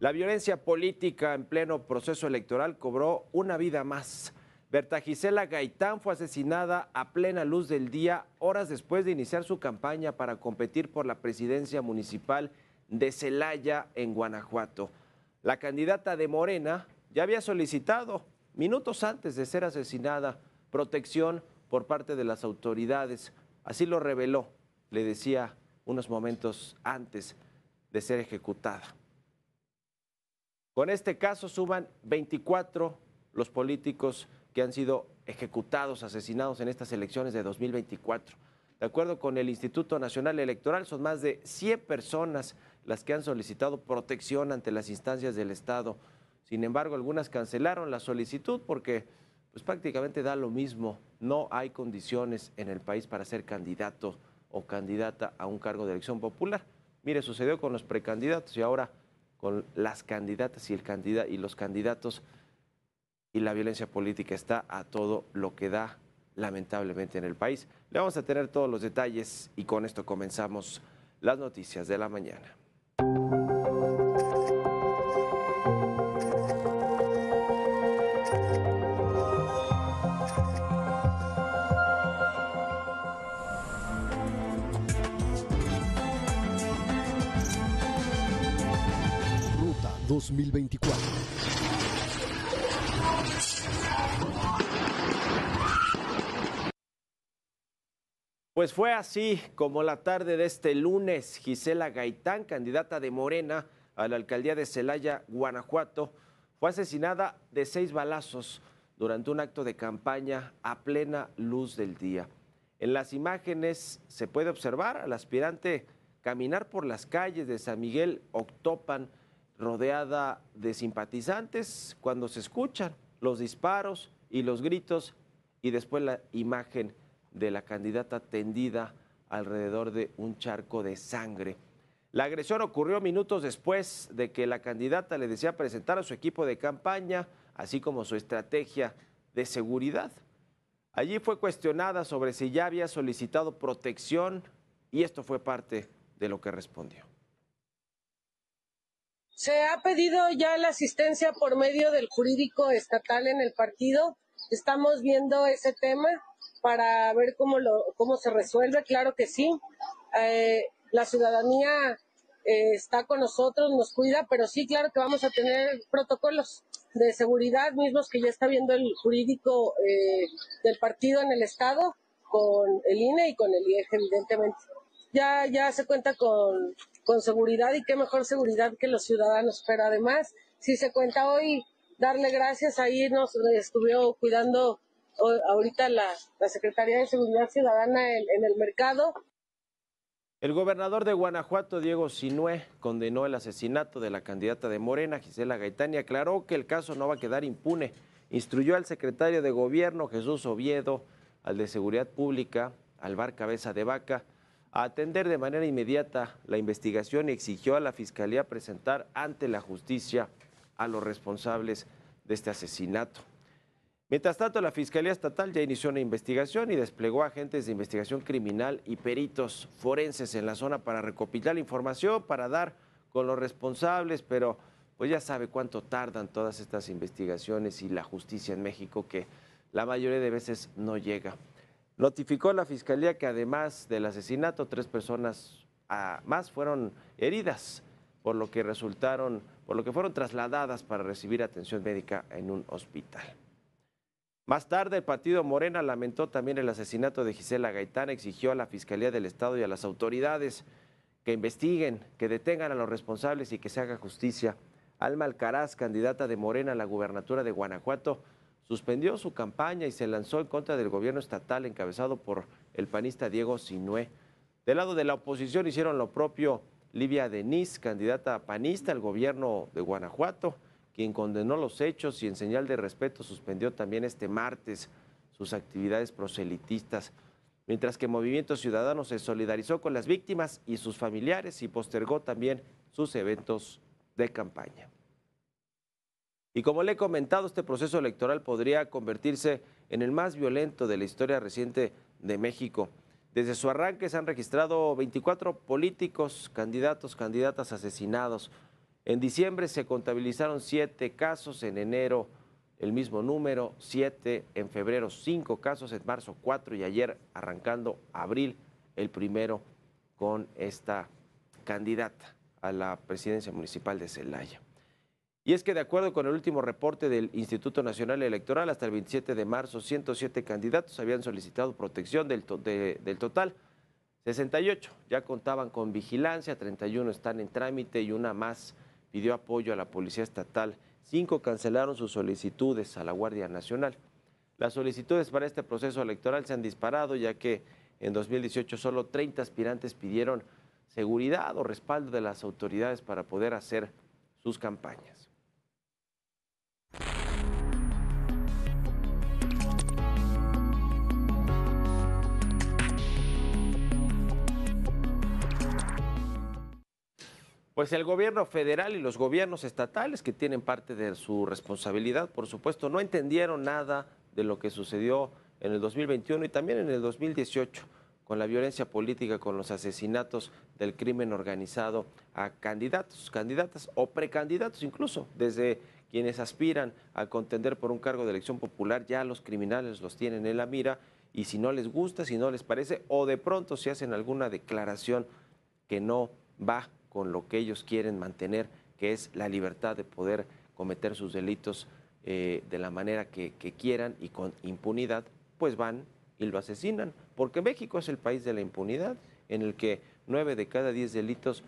La violencia política en pleno proceso electoral cobró una vida más. Berta Gisela Gaitán fue asesinada a plena luz del día, horas después de iniciar su campaña para competir por la presidencia municipal de Celaya, en Guanajuato. La candidata de Morena ya había solicitado, minutos antes de ser asesinada, protección por parte de las autoridades. Así lo reveló, le decía unos momentos antes de ser ejecutada. Con este caso suman 24 los políticos que han sido ejecutados, asesinados en estas elecciones de 2024. De acuerdo con el Instituto Nacional Electoral, son más de 100 personas las que han solicitado protección ante las instancias del Estado. Sin embargo, algunas cancelaron la solicitud porque pues, prácticamente da lo mismo. No hay condiciones en el país para ser candidato o candidata a un cargo de elección popular. Mire, sucedió con los precandidatos y ahora con las candidatas y, el y los candidatos y la violencia política está a todo lo que da lamentablemente en el país. Le vamos a tener todos los detalles y con esto comenzamos las noticias de la mañana. 2024. Pues fue así como la tarde de este lunes, Gisela Gaitán, candidata de Morena a la alcaldía de Celaya, Guanajuato, fue asesinada de seis balazos durante un acto de campaña a plena luz del día. En las imágenes se puede observar al aspirante caminar por las calles de San Miguel Octopan rodeada de simpatizantes cuando se escuchan los disparos y los gritos y después la imagen de la candidata tendida alrededor de un charco de sangre. La agresión ocurrió minutos después de que la candidata le decía presentar a su equipo de campaña, así como su estrategia de seguridad. Allí fue cuestionada sobre si ya había solicitado protección y esto fue parte de lo que respondió. Se ha pedido ya la asistencia por medio del jurídico estatal en el partido. Estamos viendo ese tema para ver cómo, lo, cómo se resuelve. Claro que sí. Eh, la ciudadanía eh, está con nosotros, nos cuida, pero sí, claro que vamos a tener protocolos de seguridad mismos que ya está viendo el jurídico eh, del partido en el Estado con el INE y con el IEG, evidentemente. Ya, ya se cuenta con con seguridad y qué mejor seguridad que los ciudadanos. Pero además, si se cuenta hoy, darle gracias, ahí nos estuvo cuidando ahorita la, Secretaría de Seguridad Ciudadana en, el mercado. El gobernador de Guanajuato, Diego Sinué, condenó el asesinato de la candidata de Morena, Gisela Gaitán, y aclaró que el caso no va a quedar impune. Instruyó al secretario de Gobierno, Jesús Oviedo, al de Seguridad Pública, Alvar Cabeza de Vaca, a atender de manera inmediata la investigación y exigió a la Fiscalía presentar ante la justicia a los responsables de este asesinato. Mientras tanto, la Fiscalía Estatal ya inició una investigación y desplegó agentes de investigación criminal y peritos forenses en la zona para recopilar información, para dar con los responsables, pero pues ya sabe cuánto tardan todas estas investigaciones y la justicia en México que la mayoría de veces no llega. Notificó la fiscalía que además del asesinato, tres personas ah, más fueron heridas, por lo que resultaron, por lo que fueron trasladadas para recibir atención médica en un hospital. Más tarde, el partido Morena lamentó también el asesinato de Gisela Gaitán, exigió a la Fiscalía del Estado y a las autoridades que investiguen, que detengan a los responsables y que se haga justicia. Alma Alcaraz, candidata de Morena a la gubernatura de Guanajuato, suspendió su campaña y se lanzó en contra del gobierno estatal encabezado por el panista Diego Sinué. Del lado de la oposición hicieron lo propio Livia Denis, candidata panista al gobierno de Guanajuato, quien condenó los hechos y en señal de respeto suspendió también este martes sus actividades proselitistas mientras que Movimiento Ciudadano se solidarizó con las víctimas y sus familiares y postergó también sus eventos de campaña. Y como le he comentado, este proceso electoral podría convertirse en el más violento de la historia reciente de México. Desde su arranque se han registrado 24 políticos, candidatos, candidatas asesinados. En diciembre se contabilizaron 7 casos, en enero el mismo número, 7, en febrero 5 casos, en marzo 4 y ayer arrancando abril el primero con esta candidata a la presidencia municipal de Celaya. Y es que de acuerdo con el último reporte del Instituto Nacional Electoral, hasta el 27 de marzo, 107 candidatos habían solicitado protección del, total. 68 ya contaban con vigilancia, 31 están en trámite y una más pidió apoyo a la Policía Estatal. Cinco cancelaron sus solicitudes a la Guardia Nacional. Las solicitudes para este proceso electoral se han disparado ya que en 2018 solo 30 aspirantes pidieron seguridad o respaldo de las autoridades para poder hacer sus campañas. pues el gobierno federal y los gobiernos estatales, que tienen parte de su responsabilidad, por supuesto, no entendieron nada de lo que sucedió en el 2021 y también en el 2018 con la violencia política, con los asesinatos del crimen organizado a candidatos, candidatas o precandidatos incluso, desde quienes aspiran a contender por un cargo de elección popular, ya los criminales los tienen en la mira y si no les gusta, si no les parece, o de pronto si hacen alguna declaración que no va con lo que ellos quieren mantener, que es la libertad de poder cometer sus delitos eh, de la manera que, quieran y con impunidad, pues van y lo asesinan, porque México es el país de la impunidad, en el que nueve de cada diez delitos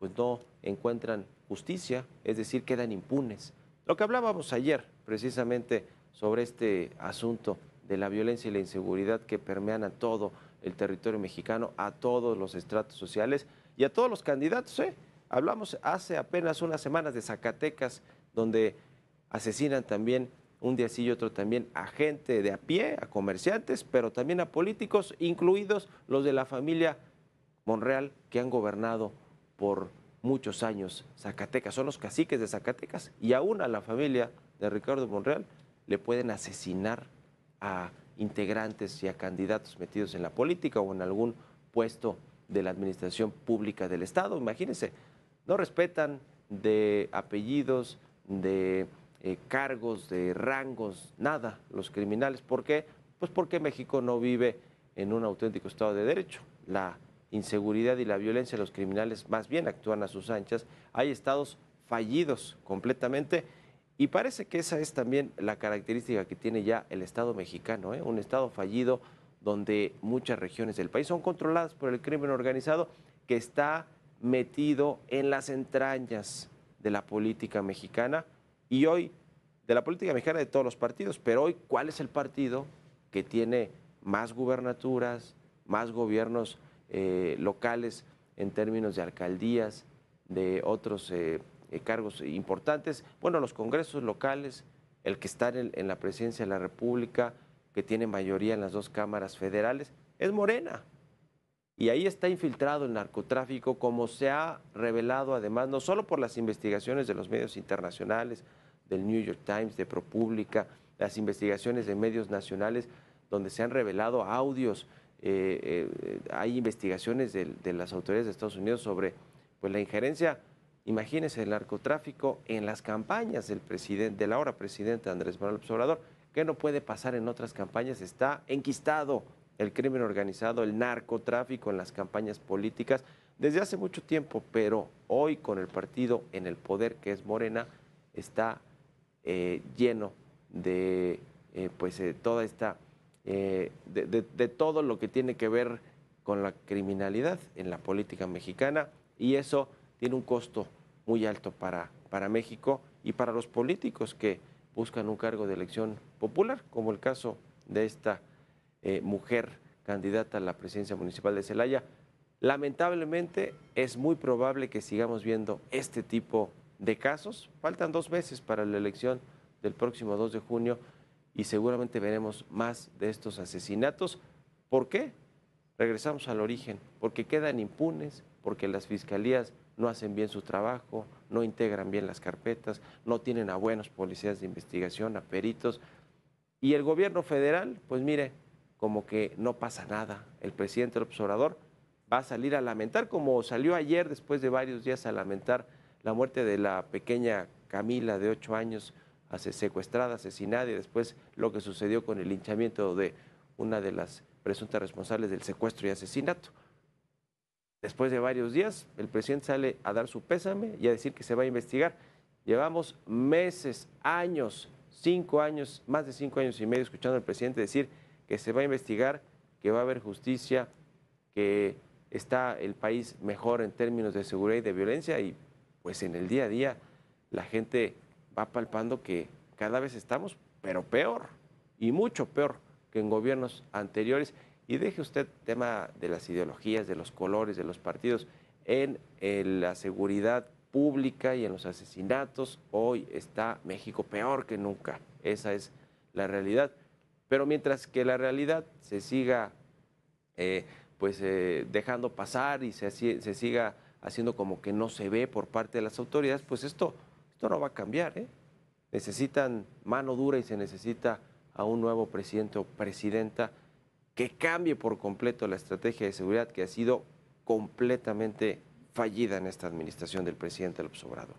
pues no encuentran justicia, es decir, quedan impunes. Lo que hablábamos ayer precisamente sobre este asunto de la violencia y la inseguridad que permean a todo el territorio mexicano, a todos los estratos sociales, y a todos los candidatos. ¿eh? Hablamos hace apenas unas semanas de Zacatecas, donde asesinan también un día sí y otro también a gente de a pie, a comerciantes, pero también a políticos, incluidos los de la familia Monreal, que han gobernado por muchos años Zacatecas. Son los caciques de Zacatecas y aún a la familia de Ricardo Monreal le pueden asesinar a integrantes y a candidatos metidos en la política o en algún puesto de la Administración Pública del Estado. Imagínense, no respetan de apellidos, de eh, cargos, de rangos, nada, los criminales. ¿Por qué? Pues porque México no vive en un auténtico Estado de Derecho. La inseguridad y la violencia, de los criminales más bien actúan a sus anchas. Hay estados fallidos completamente y parece que esa es también la característica que tiene ya el Estado mexicano, ¿eh? un Estado fallido donde muchas regiones del país son controladas por el crimen organizado que está metido en las entrañas de la política mexicana y hoy de la política mexicana de todos los partidos, pero hoy ¿cuál es el partido que tiene más gubernaturas, más gobiernos eh, locales en términos de alcaldías, de otros eh, eh, cargos importantes? Bueno, los congresos locales, el que está en, en la presidencia de la República, que tiene mayoría en las dos cámaras federales, es Morena. Y ahí está infiltrado el narcotráfico, como se ha revelado además, no solo por las investigaciones de los medios internacionales, del New York Times, de ProPublica, las investigaciones de medios nacionales, donde se han revelado audios, eh, eh, hay investigaciones de, las autoridades de Estados Unidos sobre pues, la injerencia, imagínense, el narcotráfico en las campañas del presidente, del ahora presidente Andrés Manuel Obrador que no puede pasar en otras campañas, está enquistado el crimen organizado, el narcotráfico en las campañas políticas desde hace mucho tiempo, pero hoy con el partido en el poder que es Morena, está eh, lleno de eh, pues eh, toda esta de todo lo que tiene que ver con la criminalidad en la política mexicana y eso tiene un costo muy alto para, para México y para los políticos que buscan un cargo de elección popular, como el caso de esta eh, mujer candidata a la presidencia municipal de Celaya. Lamentablemente es muy probable que sigamos viendo este tipo de casos. Faltan dos meses para la elección del próximo 2 de junio y seguramente veremos más de estos asesinatos. ¿Por qué? Regresamos al origen, porque quedan impunes, porque las fiscalías no hacen bien su trabajo, no integran bien las carpetas, no tienen a buenos policías de investigación, a peritos. Y el gobierno federal, pues mire, como que no pasa nada. El presidente López observador va a salir a lamentar, como salió ayer después de varios días a lamentar la muerte de la pequeña Camila de ocho años, secuestrada, asesinada, y después lo que sucedió con el linchamiento de una de las presuntas responsables del secuestro y asesinato. Después de varios días, el presidente sale a dar su pésame y a decir que se va a investigar. Llevamos meses, años, cinco años, más de cinco años y medio escuchando al presidente decir que se va a investigar, que va a haber justicia, que está el país mejor en términos de seguridad y de violencia y pues en el día a día la gente va palpando que cada vez estamos, pero peor y mucho peor que en gobiernos anteriores. Y deje usted tema de las ideologías, de los colores, de los partidos, en, la seguridad pública y en los asesinatos. Hoy está México peor que nunca. Esa es la realidad. Pero mientras que la realidad se siga eh, pues, eh, dejando pasar y se, se, siga haciendo como que no se ve por parte de las autoridades, pues esto, esto no va a cambiar. ¿eh? Necesitan mano dura y se necesita a un nuevo presidente o presidenta que cambie por completo la estrategia de seguridad que ha sido completamente fallida en esta administración del presidente López Obrador.